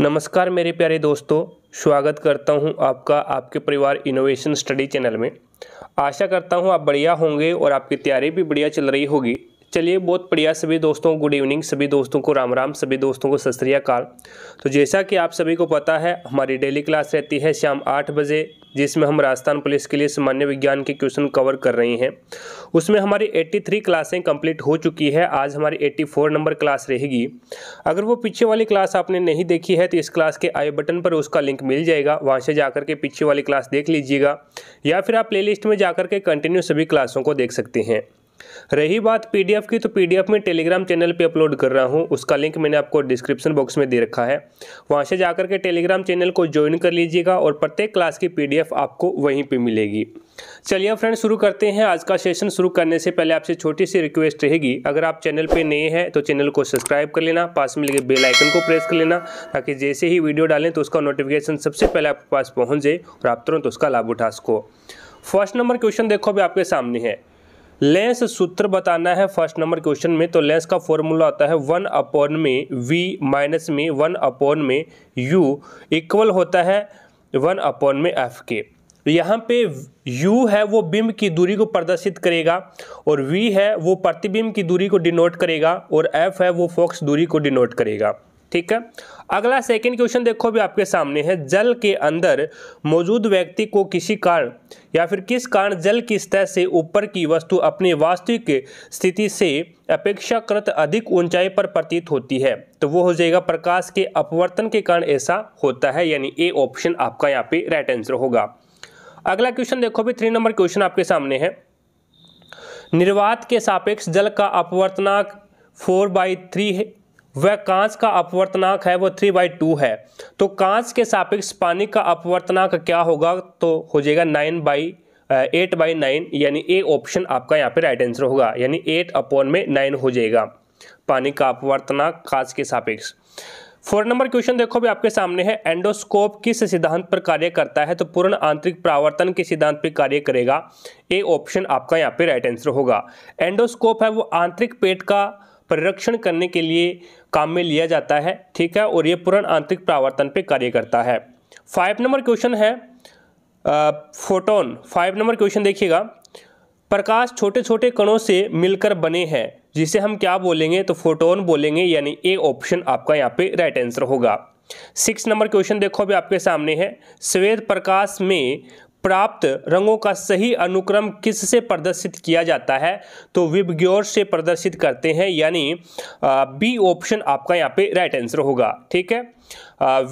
नमस्कार मेरे प्यारे दोस्तों स्वागत करता हूं आपका आपके परिवार इनोवेशन स्टडी चैनल में आशा करता हूं आप बढ़िया होंगे और आपकी तैयारी भी बढ़िया चल रही होगी चलिए बहुत बढ़िया सभी दोस्तों गुड इवनिंग सभी दोस्तों को राम राम सभी दोस्तों को सत तो जैसा कि आप सभी को पता है हमारी डेली क्लास रहती है शाम आठ बजे जिसमें हम राजस्थान पुलिस के लिए सामान्य विज्ञान के क्वेश्चन कवर कर रहे हैं उसमें हमारी 83 क्लासें कंप्लीट हो चुकी है आज हमारी 84 नंबर क्लास रहेगी अगर वो पीछे वाली क्लास आपने नहीं देखी है तो इस क्लास के आई बटन पर उसका लिंक मिल जाएगा वहाँ से जाकर के पीछे वाली क्लास देख लीजिएगा या फिर आप प्लेलिस्ट में जाकर के कंटिन्यू सभी क्लासों को देख सकते हैं रही बात पीडीएफ की तो पीडीएफ में टेलीग्राम चैनल पे अपलोड कर रहा हूँ उसका लिंक मैंने आपको डिस्क्रिप्शन बॉक्स में दे रखा है वहाँ से जाकर के टेलीग्राम चैनल को ज्वाइन कर लीजिएगा और प्रत्येक क्लास की पीडीएफ आपको वहीं पे मिलेगी चलिए फ्रेंड शुरू करते हैं आज का सेशन शुरू करने से पहले आपसे छोटी सी रिक्वेस्ट रहेगी अगर आप चैनल पर नए हैं तो चैनल को सब्सक्राइब कर लेना पास में लगे बेलाइकन को प्रेस कर लेना ताकि जैसे ही वीडियो डालें तो उसका नोटिफिकेशन सबसे पहले आपके पास पहुँच जाए और आप तुरंत उसका लाभ उठा सको फर्स्ट नंबर क्वेश्चन देखो अभी आपके सामने है लेंस सूत्र बताना है फर्स्ट नंबर क्वेश्चन में तो लेंस का फॉर्मूला होता है वन अपॉन में वी माइनस में वन अपॉन में यू इक्वल होता है वन अपॉन में एफ के यहाँ पे u है वो बिंब की दूरी को प्रदर्शित करेगा और v है वो प्रतिबिंब की दूरी को डिनोट करेगा और f है वो फोक्स दूरी को डिनोट करेगा ठीक है अगला सेकंड क्वेश्चन देखो भी आपके सामने है जल के अंदर मौजूद व्यक्ति को किसी कारण या फिर किस कारण जल की सतह से ऊपर की वस्तु अपने वास्तविक स्थिति से अपेक्षाकृत अधिक ऊंचाई पर प्रतीत होती है तो वो हो जाएगा प्रकाश के अपवर्तन के कारण ऐसा होता है यानी ए ऑप्शन आपका यहाँ पे राइट आंसर होगा अगला क्वेश्चन देखो भी थ्री नंबर क्वेश्चन आपके सामने है निर्वात के सापेक्ष जल का अपवर्तनाक फोर बाई थ्री वह कांच का अपवर्तनांक है वो थ्री बाई टू है तो कांच के सापेक्ष पानी का अपवर्तनांक क्या होगा तो हो जाएगा nine by eight by nine यानी ए ऑप्शन आपका यहाँ पे राइट आंसर होगा यानी एट अपॉन में नाइन हो जाएगा पानी का अपवर्तनांक कांच के सापेक्ष फोर नंबर क्वेश्चन देखो भी आपके सामने है एंडोस्कोप किस सिद्धांत पर कार्य करता है तो पूर्ण आंतरिक प्रावर्तन के सिद्धांत पर कार्य करेगा ए ऑप्शन आपका यहाँ पे राइट आंसर होगा एंडोस्कोप है वो आंतरिक पेट का परिरक्षण करने के लिए काम में लिया जाता है ठीक है और ये पूर्ण आंतरिक प्रावर्तन पे कार्य करता है फाइव नंबर क्वेश्चन है फोटोन फाइव नंबर क्वेश्चन देखिएगा प्रकाश छोटे छोटे कणों से मिलकर बने हैं जिसे हम क्या बोलेंगे तो फोटोन बोलेंगे यानी ए ऑप्शन आपका यहाँ पे राइट आंसर होगा सिक्स नंबर क्वेश्चन देखो अभी आपके सामने है श्वेत प्रकाश में प्राप्त रंगों का सही अनुक्रम किससे प्रदर्शित किया जाता है तो विबग्योर से प्रदर्शित करते हैं यानी बी ऑप्शन आपका यहाँ पे राइट आंसर होगा ठीक है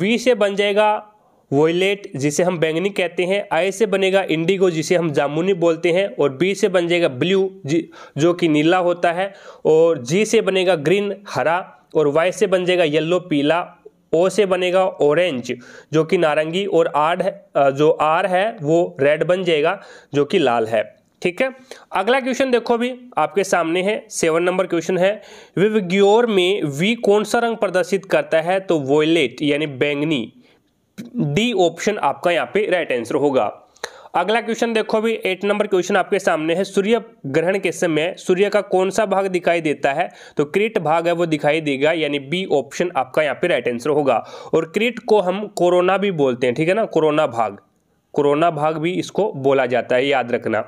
वी से बन जाएगा वोलेट जिसे हम बैंगनी कहते हैं आई से बनेगा इंडिगो जिसे हम जामुनी बोलते हैं और बी से बन जाएगा ब्लू जो कि नीला होता है और जी से बनेगा ग्रीन हरा और वाई से बन जाएगा येल्लो पीला ओ से बनेगा ऑरेंज जो कि नारंगी और आर जो आर है वो रेड बन जाएगा जो कि लाल है ठीक है अगला क्वेश्चन देखो अभी आपके सामने है सेवन नंबर क्वेश्चन है विवग्योर में वी कौन सा रंग प्रदर्शित करता है तो वोलेट यानी बैंगनी डी ऑप्शन आपका यहाँ पे राइट आंसर होगा अगला क्वेश्चन देखो अभी एट नंबर क्वेश्चन आपके सामने है सूर्य ग्रहण के समय सूर्य का कौन सा भाग दिखाई देता है तो क्रिट भाग है वो दिखाई देगा यानी बी ऑप्शन आपका यहाँ पे राइट आंसर होगा और क्रिट को हम कोरोना भी बोलते हैं ठीक है ना कोरोना भाग कोरोना भाग भी इसको बोला जाता है याद रखना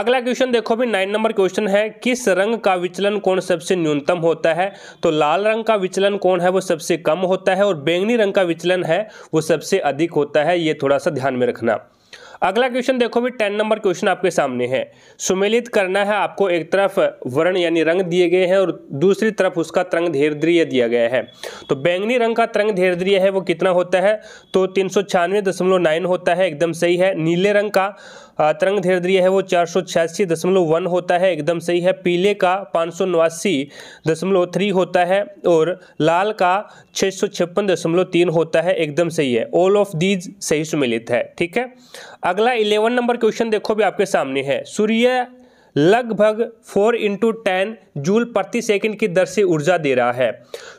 अगला क्वेश्चन देखो अभी नाइन नंबर क्वेश्चन है किस रंग का विचलन कोण सबसे न्यूनतम होता है तो लाल रंग का विचलन कोण है वो सबसे कम होता है और बैंगनी रंग का विचलन है वो सबसे अधिक होता है ये थोड़ा सा ध्यान में रखना अगला क्वेश्चन देखो भी टेन नंबर क्वेश्चन आपके सामने है सुमेलित करना है आपको एक तरफ वर्ण यानी रंग दिए गए हैं और दूसरी तरफ उसका तरंग धैर्य दिया गया है तो बैंगनी रंग का तरंग धैर्य है वो कितना होता है तो तीन होता है एकदम सही है नीले रंग का तरंग धैर्य है वो चार सौ छियासी दशमलव वन होता है एकदम सही है पीले का पाँच सौ नवासी दशमलव थ्री होता है और लाल का छः सौ छप्पन दशमलव तीन होता है एकदम सही है ऑल ऑफ दीज सही सुमिलित है ठीक है अगला इलेवन नंबर क्वेश्चन देखो भी आपके सामने है सूर्य लगभग 4 इंटू टेन जूल प्रति सेकंड की दर से ऊर्जा दे रहा है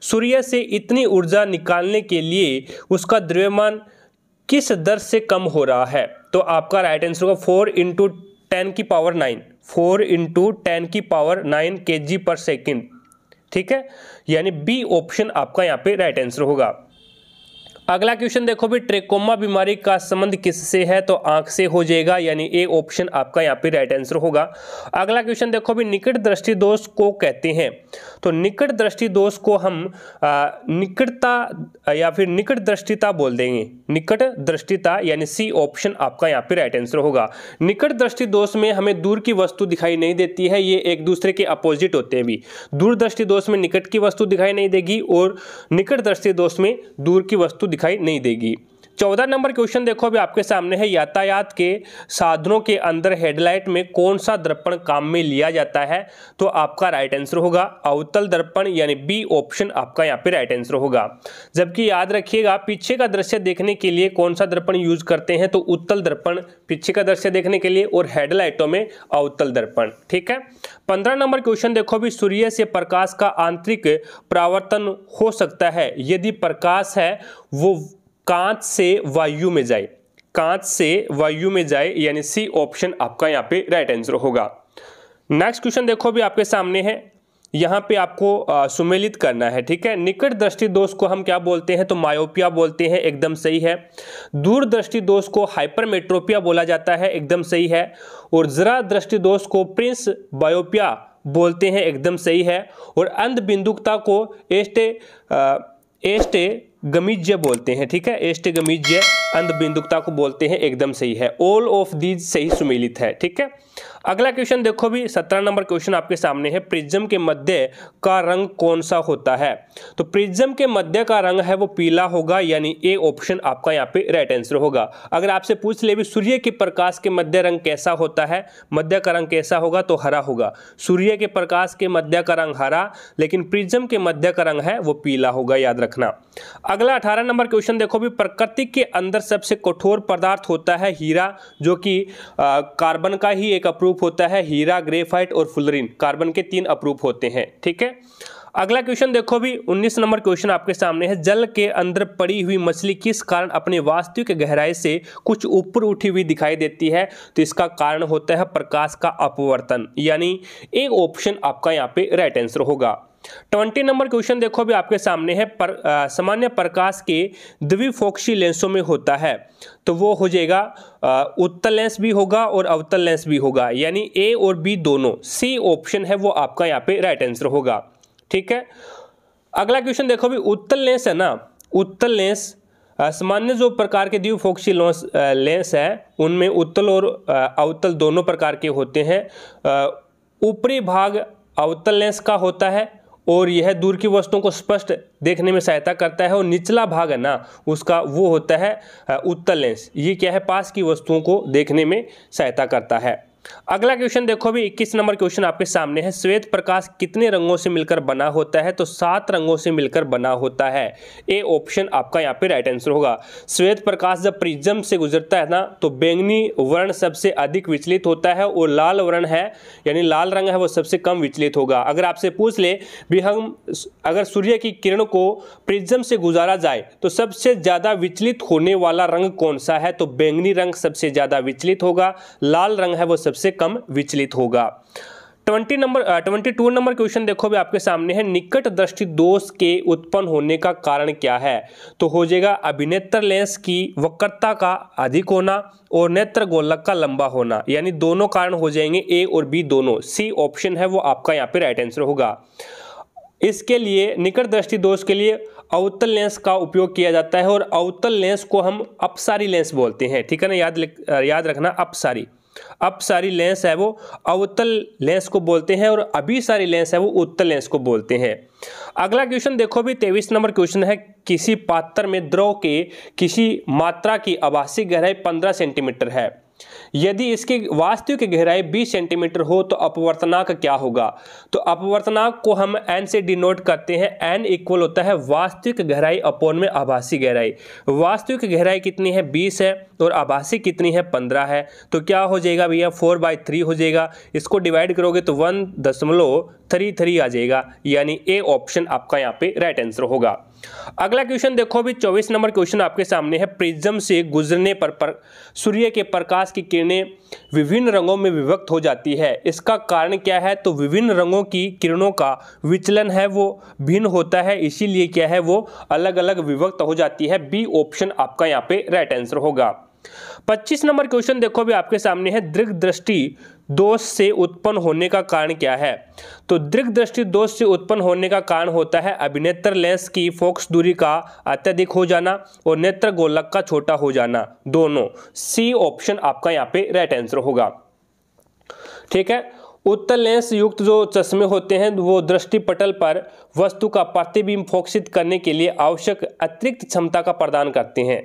सूर्य से इतनी ऊर्जा निकालने के लिए उसका द्रव्यमान किस दर से कम हो रहा है तो आपका राइट आंसर होगा फोर इंटू टेन की power nine four into ten की पावर नाइन के जी पर सेकेंड ठीक है यानी बी ऑप्शन आपका यहाँ पे राइट आंसर होगा अगला क्वेश्चन देखो भी ट्रेकोमा बीमारी का संबंध किससे है तो आंख से हो जाएगा यानी ए ऑप्शन आपका यहाँ पे राइट आंसर होगा अगला क्वेश्चन देखो भी निकट दृष्टि दोष को कहते हैं तो निकट दृष्टि दोष को हम निकटता या फिर निकट दृष्टिता बोल देंगे निकट दृष्टिता यानी सी ऑप्शन आपका यहाँ पे राइट आंसर होगा निकट दृष्टि दोष में हमें दूर की वस्तु दिखाई नहीं देती है ये एक दूसरे के अपोजिट होते हैं भी दूरदृष्टि दोष में निकट की वस्तु दिखाई नहीं देगी और निकट दृष्टि दोष में दूर की वस्तु दिखाई नहीं देगी चौदह नंबर क्वेश्चन देखो अभी आपके सामने है यातायात के साधनों के अंदर हेडलाइट में कौन सा दर्पण काम में लिया जाता है तो आपका राइट आंसर होगा अवतल दर्पण यानी बी ऑप्शन आपका यहाँ पे राइट आंसर होगा जबकि याद रखिएगा पीछे का दृश्य देखने के लिए कौन सा दर्पण यूज करते हैं तो उत्तल दर्पण पीछे का दृश्य देखने के लिए और हेडलाइटों में अवतल दर्पण ठीक है पंद्रह नंबर क्वेश्चन देखो भी सूर्य से प्रकाश का आंतरिक प्रावर्तन हो सकता है यदि प्रकाश है वो कांच से वायु में जाए कांच से वायु में जाए यानी सी ऑप्शन आपका यहाँ पे राइट आंसर होगा नेक्स्ट क्वेश्चन देखो भी आपके सामने है यहाँ पे आपको आ, सुमेलित करना है ठीक है निकट दृष्टि दोष को हम क्या बोलते हैं तो मायोपिया बोलते हैं एकदम सही है दूर दृष्टि दोष को हाइपरमेट्रोपिया बोला जाता है एकदम सही है और जरा दृष्टि दोष को प्रिंस बायोपिया बोलते हैं एकदम सही है और अंध बिंदुकता को एस्टे एस्टे गमिज्य बोलते हैं ठीक है एष्ट गमिज्य अंधबिंदुकता को बोलते हैं एकदम सही है ऑल ऑफ दीज सही सुमिलित है ठीक है अगला क्वेश्चन देखो भी सत्रह नंबर क्वेश्चन आपके सामने है प्रिज्म के मध्य का रंग कौन सा होता है तो प्रिज्म के मध्य का रंग है वो पीला होगा यानी ए ऑप्शन आपका यहाँ पे राइट आंसर होगा अगर आपसे पूछ ले भी सूर्य के प्रकाश के मध्य रंग कैसा होता है मध्य का रंग कैसा होगा तो हरा होगा सूर्य के प्रकाश के मध्य का रंग हरा लेकिन प्रिज्म के मध्य का रंग है वो पीला होगा याद रखना अगला अठारह नंबर क्वेश्चन देखो भी प्रकृति के अंदर सबसे कठोर पदार्थ होता है हीरा जो कि कार्बन का ही एक अप्रूव अप्रूप होता है हीरा ग्रेफाइट और फुलरिन कार्बन के तीन अप्रूप होते हैं ठीक है अगला क्वेश्चन देखो भी 19 नंबर क्वेश्चन आपके सामने है जल के अंदर पड़ी हुई मछली किस कारण अपने वास्तविक गहराई से कुछ ऊपर उठी हुई दिखाई देती है तो इसका कारण होता है प्रकाश का अपवर्तन यानी एक ऑप्शन आपका यहाँ पे राइट आंसर होगा ट्वेंटी नंबर क्वेश्चन देखो अभी आपके सामने है पर, सामान्य प्रकाश के द्विफोक्सी लेंसों में होता है तो वो हो जाएगा आ, उत्तल लेंस भी होगा और अवतल लेंस भी होगा यानी ए और बी दोनों सी ऑप्शन है वो आपका यहाँ पे राइट आंसर होगा ठीक है अगला क्वेश्चन देखो अभी उत्तल लेंस है ना उत्तल लेंस सामान्य जो प्रकार के द्विफोक्सी लेंस लेंस हैं उनमें उत्तल और अवतल दोनों प्रकार के होते हैं ऊपरी भाग अवतल लेंस का होता है और यह दूर की वस्तुओं को स्पष्ट देखने में सहायता करता है और निचला भाग है ना उसका वो होता है उत्तल लेंस ये क्या है पास की वस्तुओं को देखने में सहायता करता है अगला क्वेश्चन देखो अभी 21 नंबर क्वेश्चन आपके सामने है श्वेत प्रकाश कितने रंगों से मिलकर बना होता है तो सात रंगों से मिलकर बना होता है ए ऑप्शन आपका यहाँ पे राइट आंसर होगा श्वेत प्रकाश जब प्रिज्म से गुजरता है ना तो बैंगनी वर्ण सबसे अधिक विचलित होता है और लाल वर्ण है यानी लाल रंग है वो सबसे कम विचलित होगा अगर आपसे पूछ ले भी हम अगर सूर्य की किरण को प्रिज्म से गुजारा जाए तो सबसे ज़्यादा विचलित होने वाला रंग कौन सा है तो बैंगनी रंग सबसे ज़्यादा विचलित होगा लाल रंग है वो सबसे सबसे कम विचलित होगा twenty number twenty two number question देखो भी आपके सामने है निकट दृष्टि दोष के उत्पन्न होने का कारण क्या है तो हो जाएगा अभिनेत्र लेंस की वक्रता का अधिक होना और नेत्र गोलक का लंबा होना यानी दोनों कारण हो जाएंगे ए और बी दोनों सी ऑप्शन है वो आपका यहाँ पे राइट आंसर होगा इसके लिए निकट दृष्टि दोष के लिए अवतल लेंस का उपयोग किया जाता है और अवतल लेंस को हम अपसारी लेंस बोलते हैं ठीक है ना याद याद रखना अपसारी अब सारी लेंस है वो अवतल लेंस को बोलते हैं और अभी सारी लेंस है वो उत्तल लेंस को बोलते हैं अगला क्वेश्चन देखो भी तेईस नंबर क्वेश्चन है किसी पात्र में द्रव के किसी मात्रा की आवासीय गहराई पंद्रह सेंटीमीटर है यदि इसकी वास्तविक गहराई 20 सेंटीमीटर हो तो अपवर्तनाक क्या होगा तो अपवर्तनाक को हम एन से डिनोट करते हैं एन इक्वल होता है वास्तविक गहराई अपोन में आभासी गहराई वास्तविक गहराई कितनी है बीस है और आभासी कितनी है पंद्रह है तो क्या हो जाएगा भैया फोर बाई थ्री हो जाएगा इसको डिवाइड करोगे तो वन दशमलव थ्री थ्री आ जाएगा यानी ए ऑप्शन आपका यहाँ पे राइट आंसर होगा अगला क्वेश्चन देखो अभी चौबीस नंबर क्वेश्चन आपके सामने है प्रिज्म से गुजरने पर, पर सूर्य के प्रकाश की किरणें विभिन्न रंगों में विभक्त हो जाती है इसका कारण क्या है तो विभिन्न रंगों की किरणों का विचलन है वो भिन्न होता है इसीलिए क्या है वो अलग अलग विभक्त हो जाती है बी ऑप्शन आपका यहाँ पे राइट आंसर होगा पच्चीस नंबर क्वेश्चन देखो अभी आपके सामने है दृग दृष्टि दोष से उत्पन्न होने का कारण क्या है तो दृग दृष्टि दोष से उत्पन्न होने का कारण होता है अभिनेत्र लेंस की फोक्स दूरी का अत्यधिक हो जाना और नेत्र गोलक का छोटा हो जाना दोनों सी ऑप्शन आपका यहाँ पे राइट आंसर होगा ठीक है उत्तर लेंस युक्त जो चश्मे होते हैं वो दृष्टि पटल पर वस्तु का प्रतिबिंब फोक्सित करने के लिए आवश्यक अतिरिक्त क्षमता का प्रदान करते हैं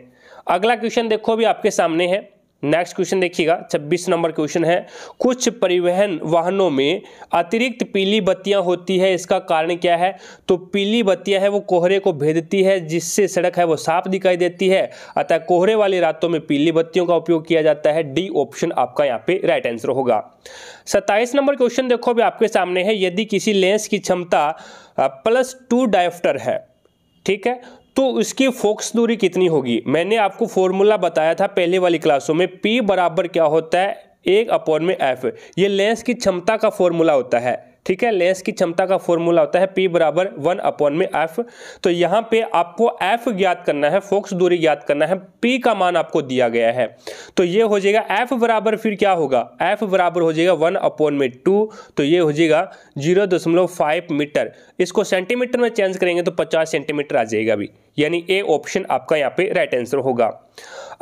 अगला क्वेश्चन देखो अभी आपके सामने है नेक्स्ट क्वेश्चन देखिएगा 26 नंबर क्वेश्चन है कुछ परिवहन वाहनों में अतिरिक्त पीली बत्तियां होती है इसका कारण क्या है तो पीली बत्तियां है वो कोहरे को भेदती है जिससे सड़क है वो साफ दिखाई देती है अतः कोहरे वाली रातों में पीली बत्तियों का उपयोग किया जाता है डी ऑप्शन आपका यहाँ पे राइट आंसर होगा सत्ताईस नंबर क्वेश्चन देखो अभी आपके सामने है यदि किसी लेंस की क्षमता प्लस टू डायफ्टर है ठीक है तो उसकी फोक्स दूरी कितनी होगी मैंने आपको फॉर्मूला बताया था पहले वाली क्लासों में पी बराबर क्या होता है एक अपॉन में एफ ये लेंस की क्षमता का फॉर्मूला होता है ठीक है लेंस की क्षमता का फॉर्मूला होता है पी बराबर वन अपॉन में एफ तो यहाँ पे आपको एफ ज्ञात करना है फोक्स दूरी ज्ञात करना है पी का मान आपको दिया गया है तो ये हो जाएगा एफ बराबर फिर क्या होगा एफ बराबर हो जाएगा वन अपॉन में टू तो ये हो जाएगा जीरो दशमलव फाइव मीटर इसको सेंटीमीटर में चेंज करेंगे तो पचास सेंटीमीटर आ जाएगा अभी यानी ए ऑप्शन आपका यहाँ पे राइट आंसर होगा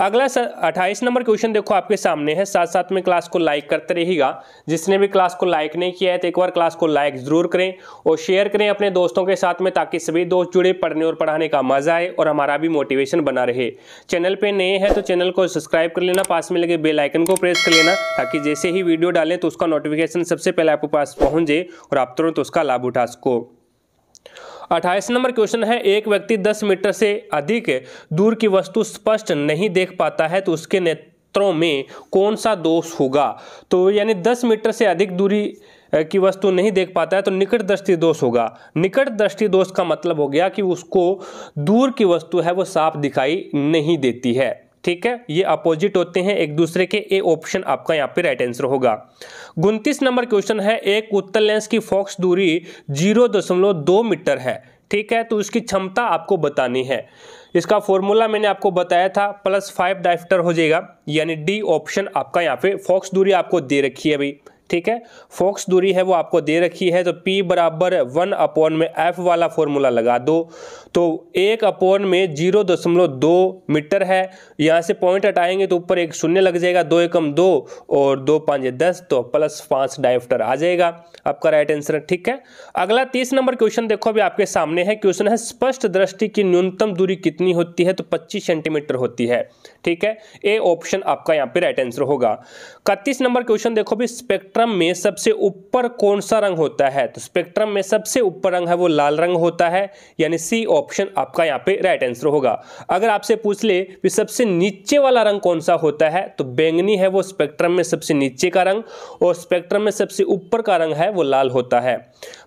अगला अट्ठाईस नंबर क्वेश्चन देखो आपके सामने है साथ साथ में क्लास को लाइक करते रहिएगा जिसने भी क्लास को लाइक नहीं किया है तो एक बार क्लास को लाइक जरूर करें और शेयर करें अपने दोस्तों के साथ में ताकि सभी दोस्त जुड़े पढ़ने और पढ़ाने का मजा आए और हमारा भी मोटिवेशन बना रहे चैनल पर नए हैं तो चैनल को सब्सक्राइब कर लेना पास में लगे बेलाइकन को प्रेस कर लेना ताकि जैसे ही वीडियो डालें तो उसका नोटिफिकेशन सबसे पहले आपके पास पहुँच जाए और आप तुरंत उसका लाभ उठा सको अट्ठाईस नंबर क्वेश्चन है एक व्यक्ति दस मीटर से अधिक दूर की वस्तु स्पष्ट नहीं देख पाता है तो उसके नेत्रों में कौन सा दोष होगा तो यानी दस मीटर से अधिक दूरी की वस्तु नहीं देख पाता है तो निकट दृष्टि दोष होगा निकट दृष्टि दोष का मतलब हो गया कि उसको दूर की वस्तु है वो साफ दिखाई नहीं देती है ठीक है ये अपोजिट होते हैं एक दूसरे के ए ऑप्शन आपका यहाँ पे राइट आंसर होगा उनतीस नंबर क्वेश्चन है एक उत्तर लेंस की फोक्स दूरी जीरो दशमलव दो मीटर है ठीक है तो उसकी क्षमता आपको बतानी है इसका फॉर्मूला मैंने आपको बताया था प्लस फाइव डाइफ्टर हो जाएगा यानी डी ऑप्शन आपका यहाँ पे फॉक्स दूरी आपको दे रखी है भाई ठीक है फोक्स दूरी है वो आपको दे रखी है तो P बराबर वन अपॉन में F वाला फॉर्मूला लगा दो तो एक अपॉन में जीरो दशमलव दो मीटर है यहाँ से पॉइंट हटाएंगे तो ऊपर एक शून्य लग जाएगा दो एकम दो और दो पाँच दस तो प्लस पाँच डाइफ्टर आ जाएगा आपका राइट आंसर है ठीक है अगला तीस नंबर क्वेश्चन देखो अभी आपके सामने है क्वेश्चन है स्पष्ट दृष्टि की न्यूनतम दूरी कितनी होती है तो पच्चीस सेंटीमीटर होती है ठीक है ए ऑप्शन आपका यहाँ पे राइट आंसर होगा इकतीस नंबर क्वेश्चन देखो भी स्पेक्ट्रम स्पेक्ट्रम में सबसे ऊपर कौन सा रंग होता है तो स्पेक्ट्रम में सबसे ऊपर रंग है वो लाल रंग होता है यानी सी ऑप्शन आपका यहाँ पे राइट आंसर होगा अगर आपसे पूछ ले कि सबसे नीचे वाला रंग कौन सा होता है तो बैंगनी है वो स्पेक्ट्रम में सबसे नीचे का रंग और स्पेक्ट्रम में सबसे ऊपर का रंग है वो लाल होता है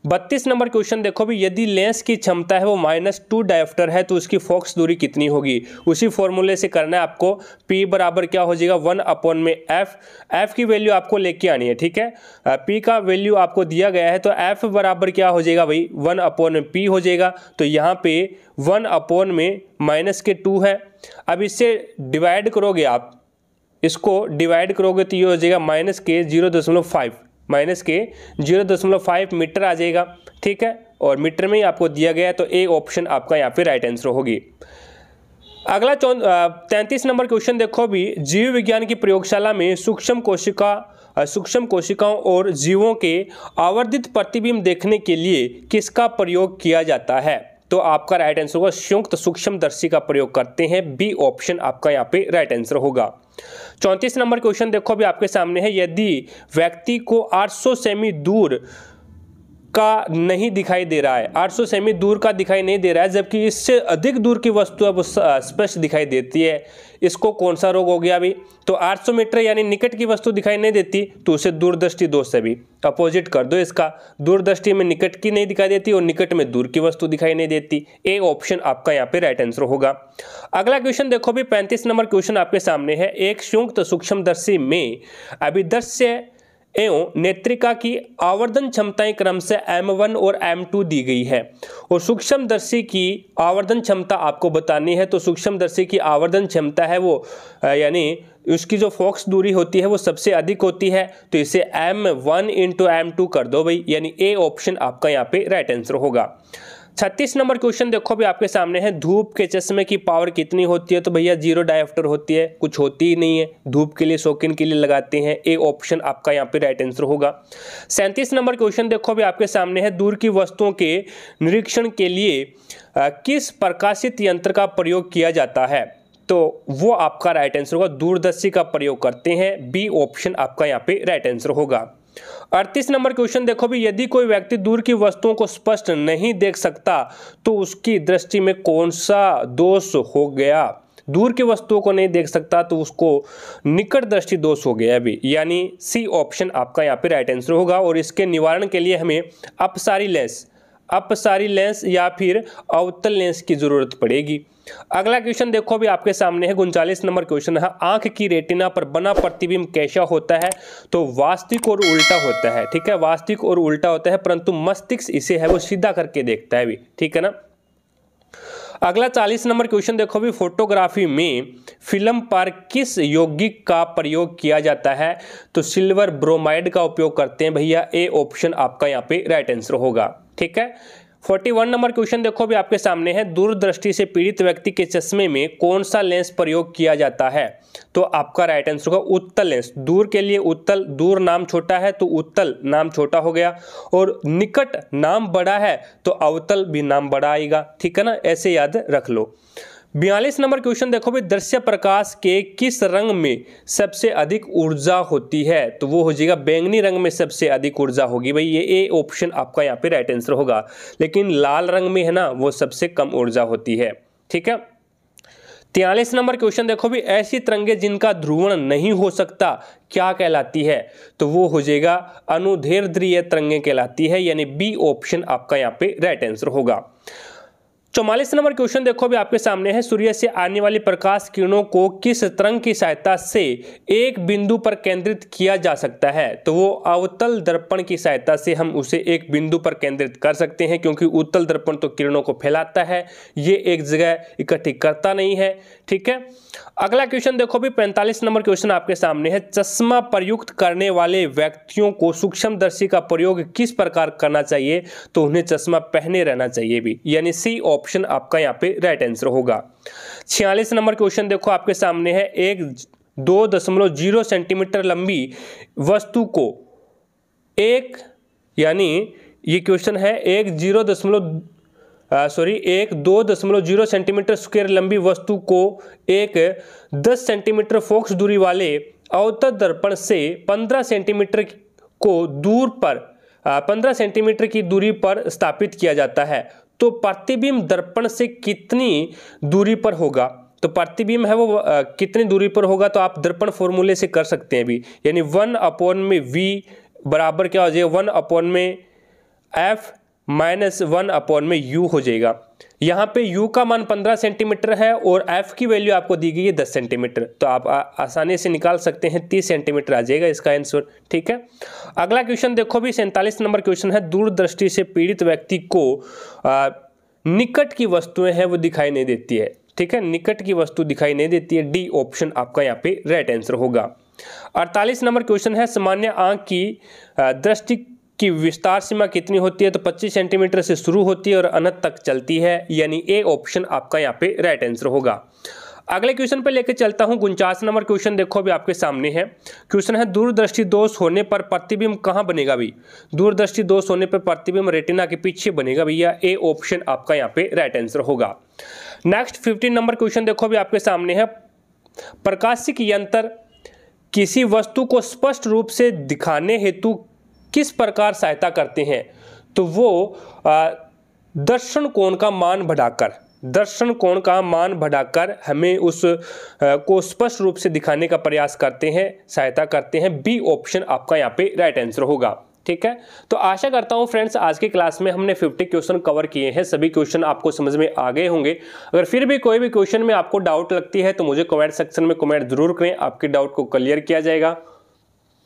बत्तीस नंबर क्वेश्चन देखो भी यदि लेंस की क्षमता है वो माइनस टू डायफ्टर है तो उसकी फोक्स दूरी कितनी होगी उसी फॉर्मूले से करना है आपको पी बराबर क्या हो जाएगा वन अपॉन में एफ एफ की वैल्यू आपको लेके आनी है ठीक है है पी का वैल्यू आपको दिया गया है तो एफ बराबर क्या हो जाएगा भाई वन अपॉन पी हो जाएगा तो यहाँ पे वन अपॉन में माइनस के टू है अब इससे डिवाइड करोगे आप इसको डिवाइड करोगे तो ये हो जाएगा माइनस के जीरो दशमलव फाइव माइनस के जीरो दशमलव फाइव मीटर आ जाएगा ठीक है और मीटर में ही आपको दिया गया है तो ए ऑप्शन आपका यहाँ पे राइट आंसर होगी अगला चौ तैंतीस नंबर क्वेश्चन देखो भी जीव विज्ञान की प्रयोगशाला में सूक्ष्म कोशिका सूक्ष्म कोशिकाओं और जीवों के आवर्धित प्रतिबिंब देखने के लिए किसका प्रयोग किया जाता है तो आपका राइट आंसर होगा संयुक्त सूक्ष्म दर्शी का प्रयोग करते हैं बी ऑप्शन आपका यहाँ पे राइट आंसर होगा चौंतीस नंबर क्वेश्चन देखो अभी आपके सामने है यदि व्यक्ति को 800 सेमी दूर का नहीं दिखाई दे रहा है 800 सेमी दूर का दिखाई नहीं दे रहा है जबकि इससे अधिक दूर की वस्तु अब स्पष्ट दिखाई देती है इसको कौन सा रोग हो गया अभी तो 800 मीटर यानी निकट की वस्तु दिखाई नहीं देती तो उसे दूरदृष्टि दोष से भी अपोजिट कर दो इसका दूरदृष्टि में निकट की नहीं दिखाई देती और निकट में दूर की वस्तु दिखाई नहीं देती ए ऑप्शन आपका यहाँ पे राइट आंसर होगा अगला क्वेश्चन देखो अभी पैंतीस नंबर क्वेश्चन आपके सामने है एक सूक्ष्म सूक्ष्मदर्शी में अभिदृश्य एवं नेत्रिका की आवर्धन क्षमताएं क्रमशः वन और एम टू दी गई है और सूक्ष्म दर्शी की आवर्धन क्षमता आपको बतानी है तो सूक्ष्म दर्शी की आवर्धन क्षमता है वो यानी उसकी जो फोक्स दूरी होती है वो सबसे अधिक होती है तो इसे M one into M two कर दो भाई यानी ए ऑप्शन आपका यहाँ पे राइट आंसर होगा छत्तीस नंबर क्वेश्चन देखो भी आपके सामने है धूप के चश्मे की पावर कितनी होती है तो भैया जीरो डायफ्टर होती है कुछ होती ही नहीं है धूप के लिए शौकीन के लिए लगाते हैं ए ऑप्शन आपका यहाँ पे राइट आंसर होगा सैंतीस नंबर क्वेश्चन देखो भी आपके सामने है दूर की वस्तुओं के निरीक्षण के लिए आ, किस प्रकाशित यंत्र का प्रयोग किया जाता है तो वो आपका राइट आंसर होगा दूरदर्शी का प्रयोग करते हैं बी ऑप्शन आपका यहाँ पे राइट आंसर होगा अड़तीस नंबर क्वेश्चन देखो भी यदि कोई व्यक्ति दूर की वस्तुओं को स्पष्ट नहीं देख सकता तो उसकी दृष्टि में कौन सा दोष हो गया दूर की वस्तुओं को नहीं देख सकता तो उसको निकट दृष्टि दोष हो गया अभी यानी सी ऑप्शन आपका यहाँ पे राइट आंसर होगा और इसके निवारण के लिए हमें अपसारी लेंस अपसारी लेंस या फिर अवतल लेंस की ज़रूरत पड़ेगी अगला क्वेश्चन देखो अभी आपके सामने है उनचालीस नंबर क्वेश्चन है आंख की रेटिना पर बना प्रतिबिंब कैसा होता है तो वास्तविक और उल्टा होता है ठीक है वास्तविक और उल्टा होता है परंतु मस्तिष्क इसे है वो सीधा करके देखता है अभी ठीक है ना अगला चालीस नंबर क्वेश्चन देखो भी फोटोग्राफी में फिल्म पर किस यौगिक का प्रयोग किया जाता है तो सिल्वर ब्रोमाइड का उपयोग करते हैं भैया ए ऑप्शन आपका यहाँ पे राइट आंसर होगा ठीक है फोर्टी वन नंबर क्वेश्चन देखो भी आपके सामने है दूरदृष्टि से पीड़ित व्यक्ति के चश्मे में कौन सा लेंस प्रयोग किया जाता है तो आपका राइट आंसर होगा उत्तल लेंस दूर के लिए उत्तल दूर नाम छोटा है तो उत्तल नाम छोटा हो गया और निकट नाम बड़ा है तो अवतल भी नाम बड़ा आएगा ठीक है ना ऐसे याद रख लो बयालीस नंबर क्वेश्चन देखो भी दृश्य प्रकाश के किस रंग में सबसे अधिक ऊर्जा होती है तो वो हो जाएगा बैंगनी रंग में सबसे अधिक ऊर्जा होगी भाई ये ए ऑप्शन आपका यहाँ पे राइट आंसर होगा लेकिन लाल रंग में है ना वो सबसे कम ऊर्जा होती है ठीक है तयालीस नंबर क्वेश्चन देखो भी ऐसी तिरंगे जिनका ध्रुवण नहीं हो सकता क्या कहलाती है तो वो हो जाएगा अनुधेर तरंगे तिरंगे कहलाती है यानी बी ऑप्शन आपका यहाँ पे राइट आंसर होगा चौवालीस नंबर क्वेश्चन देखो अभी आपके सामने है सूर्य से आने वाली प्रकाश किरणों को किस तरंग की सहायता से एक बिंदु पर केंद्रित किया जा सकता है तो वो अवतल दर्पण की सहायता से हम उसे एक बिंदु पर केंद्रित कर सकते हैं क्योंकि उत्तल दर्पण तो किरणों को फैलाता है ये एक जगह इकट्ठी करता नहीं है ठीक है अगला क्वेश्चन देखो भी 45 नंबर क्वेश्चन आपके सामने है चश्मा प्रयुक्त करने वाले व्यक्तियों को सूक्ष्म दर्शी का प्रयोग किस प्रकार करना चाहिए तो उन्हें चश्मा पहने रहना चाहिए भी यानी सी ऑप्शन आपका यहाँ पे राइट आंसर होगा छियालीस नंबर क्वेश्चन देखो आपके सामने है एक दो दशमलव जीरो सेंटीमीटर लंबी वस्तु को एक यानी ये क्वेश्चन है एक जीरो दशमलव सॉरी uh, एक दो दशमलव जीरो सेंटीमीटर स्क्वेयर लंबी वस्तु को एक दस सेंटीमीटर फोक्स दूरी वाले अवतर दर्पण से पंद्रह सेंटीमीटर को दूर पर uh, पंद्रह सेंटीमीटर की दूरी पर स्थापित किया जाता है तो प्रतिबिंब दर्पण से कितनी दूरी पर होगा तो प्रतिबिंब है वो आ, uh, कितनी दूरी पर होगा तो आप दर्पण फॉर्मूले से कर सकते हैं अभी यानी वन अपॉन में वी बराबर क्या हो जाएगा वन अपॉन में एफ माइनस वन अपॉन में यू हो जाएगा यहाँ पे यू का मान पंद्रह सेंटीमीटर है और एफ की वैल्यू आपको दी गई है दस सेंटीमीटर तो आप आ, आसानी से निकाल सकते हैं तीस सेंटीमीटर आ जाएगा इसका आंसर ठीक है अगला क्वेश्चन देखो भी सैंतालीस नंबर क्वेश्चन है दूरदृष्टि से पीड़ित व्यक्ति को आ, निकट की वस्तुएं हैं वो दिखाई नहीं देती है ठीक है निकट की वस्तु दिखाई नहीं देती है डी ऑप्शन आपका यहाँ पे राइट आंसर होगा अड़तालीस नंबर क्वेश्चन है सामान्य आंख की दृष्टि कि विस्तार सीमा कितनी होती है तो 25 सेंटीमीटर से शुरू होती है और अनंत तक चलती है यानी ए ऑप्शन आपका यहाँ पे राइट आंसर होगा अगले क्वेश्चन पर लेकर चलता हूं उनचास नंबर क्वेश्चन देखो अभी आपके सामने है क्वेश्चन है दूरदृष्टि दोष होने पर प्रतिबिंब कहाँ बनेगा भी दूरदृष्टि दोष होने पर प्रतिबिंब रेटिना के पीछे बनेगा भैया ए ऑप्शन आपका यहाँ पे राइट आंसर होगा नेक्स्ट फिफ्टीन नंबर क्वेश्चन देखो अभी आपके सामने है प्रकाशिक यंत्र किसी वस्तु को स्पष्ट रूप से दिखाने हेतु किस प्रकार सहायता करते हैं तो वो दर्शन कोण का मान बढ़ाकर दर्शन कोण का मान बढ़ाकर हमें उस को स्पष्ट रूप से दिखाने का प्रयास करते हैं सहायता करते हैं बी ऑप्शन आपका यहाँ पे राइट आंसर होगा ठीक है तो आशा करता हूँ फ्रेंड्स आज के क्लास में हमने 50 क्वेश्चन कवर किए हैं सभी क्वेश्चन आपको समझ में आ गए होंगे अगर फिर भी कोई भी क्वेश्चन में आपको डाउट लगती है तो मुझे कमेंट सेक्शन में कमेंट जरूर करें आपके डाउट को क्लियर किया जाएगा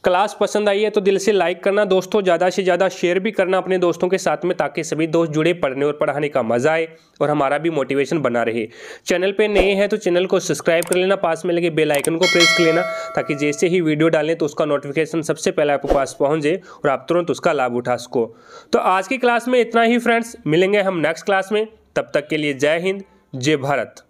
क्लास पसंद आई है तो दिल से लाइक करना दोस्तों ज़्यादा से ज़्यादा शेयर भी करना अपने दोस्तों के साथ में ताकि सभी दोस्त जुड़े पढ़ने और पढ़ाने का मज़ा आए और हमारा भी मोटिवेशन बना रहे चैनल पे नए हैं तो चैनल को सब्सक्राइब कर लेना पास में लगे बेल आइकन को प्रेस कर लेना ताकि जैसे ही वीडियो डालें तो उसका नोटिफिकेशन सबसे पहले आपके पास पहुँच जाए और आप तुरंत उसका लाभ उठा सको तो आज की क्लास में इतना ही फ्रेंड्स मिलेंगे हम नेक्स्ट क्लास में तब तक के लिए जय हिंद जय भारत